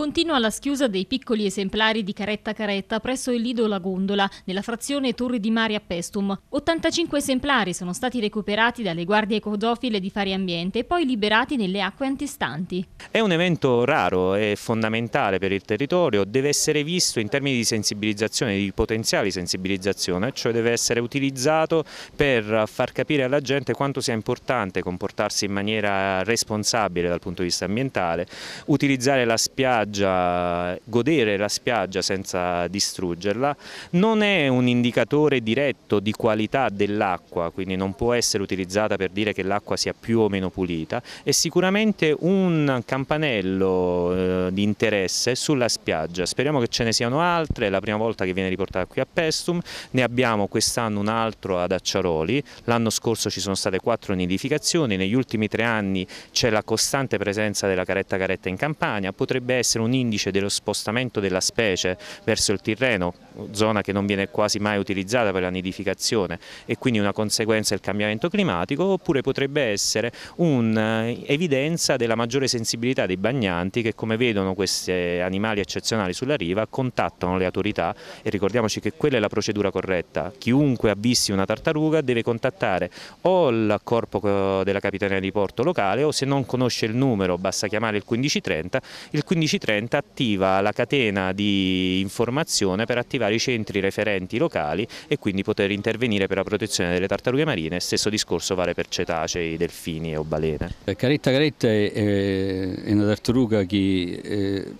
Continua la schiusa dei piccoli esemplari di Caretta Caretta presso il Lido La Gondola, nella frazione Torri di Mare a Pestum. 85 esemplari sono stati recuperati dalle guardie codofile di Fari Ambiente e poi liberati nelle acque antistanti. È un evento raro e fondamentale per il territorio, deve essere visto in termini di sensibilizzazione, di potenziali sensibilizzazione, cioè deve essere utilizzato per far capire alla gente quanto sia importante comportarsi in maniera responsabile dal punto di vista ambientale, utilizzare la spiaggia spiaggia, godere la spiaggia senza distruggerla, non è un indicatore diretto di qualità dell'acqua, quindi non può essere utilizzata per dire che l'acqua sia più o meno pulita, è sicuramente un campanello eh, di interesse sulla spiaggia, speriamo che ce ne siano altre, è la prima volta che viene riportata qui a Pestum, ne abbiamo quest'anno un altro ad Acciaroli, l'anno scorso ci sono state quattro nidificazioni, negli ultimi tre anni c'è la costante presenza della caretta caretta in campagna, potrebbe essere essere un indice dello spostamento della specie verso il Tirreno, zona che non viene quasi mai utilizzata per la nidificazione e quindi una conseguenza del cambiamento climatico, oppure potrebbe essere un'evidenza eh, della maggiore sensibilità dei bagnanti che come vedono questi eh, animali eccezionali sulla riva contattano le autorità e ricordiamoci che quella è la procedura corretta, chiunque avvissi una tartaruga deve contattare o il corpo eh, della capitania di porto locale o se non conosce il numero basta chiamare il 1530, il 1530 G30 attiva la catena di informazione per attivare i centri referenti locali e quindi poter intervenire per la protezione delle tartarughe marine, stesso discorso vale per cetacei, delfini o balene. Eh, Caretta Caretta è, una tartaruga che eh,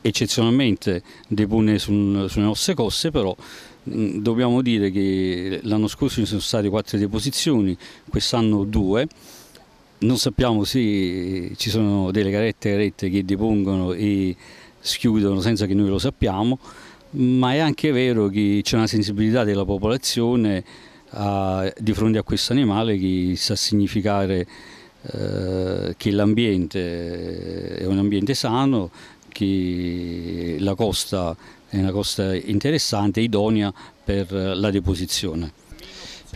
eccezionalmente depone sulle nostre coste, però mm, dobbiamo dire che l'anno scorso ci sono state quattro deposizioni, quest'anno due, non sappiamo se ci sono delle carrette che depongono e schiudono senza che noi lo sappiamo, ma è anche vero che c'è una sensibilità della popolazione a, di fronte a questo animale che sa significare eh, che l'ambiente eh, è un ambiente sano, che la costa è una costa interessante, idonea per la deposizione.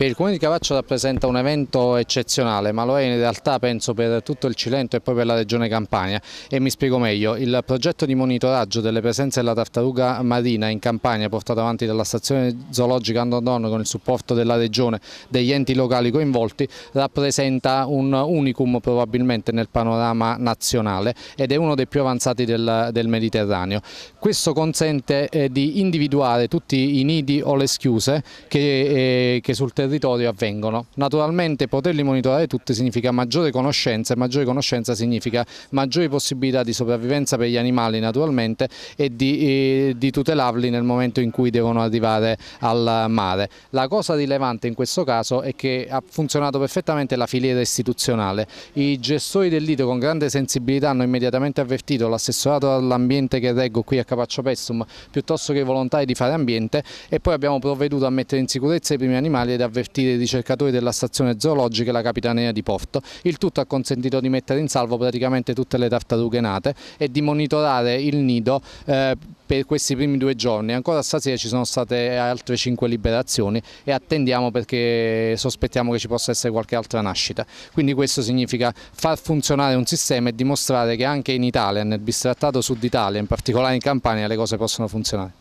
Per il Comune di Cavaccio rappresenta un evento eccezionale, ma lo è in realtà penso per tutto il Cilento e poi per la Regione Campania. E mi spiego meglio, il progetto di monitoraggio delle presenze della tartaruga marina in Campania portato avanti dalla stazione zoologica Andondon con il supporto della Regione, degli enti locali coinvolti, rappresenta un unicum probabilmente nel panorama nazionale ed è uno dei più avanzati del, del Mediterraneo. Questo consente eh, di individuare tutti i nidi o le schiuse che, eh, che sul territorio territorio avvengono. Naturalmente poterli monitorare tutti significa maggiore conoscenza e maggiore conoscenza significa maggiori possibilità di sopravvivenza per gli animali naturalmente e di, eh, di tutelarli nel momento in cui devono arrivare al mare. La cosa rilevante in questo caso è che ha funzionato perfettamente la filiera istituzionale. I gestori del lito con grande sensibilità hanno immediatamente avvertito l'assessorato all'ambiente che reggo qui a Capaccio Pestum piuttosto che i volontari di fare ambiente e poi abbiamo provveduto a mettere in sicurezza i primi animali ed a avvertire i ricercatori della stazione zoologica e la capitanea di Porto. Il tutto ha consentito di mettere in salvo praticamente tutte le tartarughe nate e di monitorare il nido eh, per questi primi due giorni. Ancora stasera ci sono state altre cinque liberazioni e attendiamo perché sospettiamo che ci possa essere qualche altra nascita. Quindi questo significa far funzionare un sistema e dimostrare che anche in Italia, nel bistrattato sud Italia, in particolare in Campania, le cose possono funzionare.